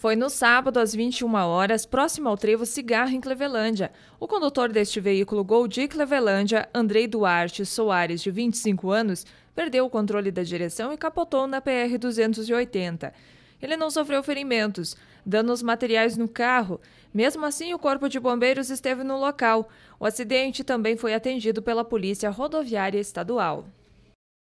Foi no sábado, às 21 horas, próximo ao trevo Cigarro, em Clevelândia. O condutor deste veículo Gol de Clevelândia, Andrei Duarte Soares, de 25 anos, perdeu o controle da direção e capotou na PR-280. Ele não sofreu ferimentos, danos materiais no carro. Mesmo assim, o Corpo de Bombeiros esteve no local. O acidente também foi atendido pela Polícia Rodoviária Estadual.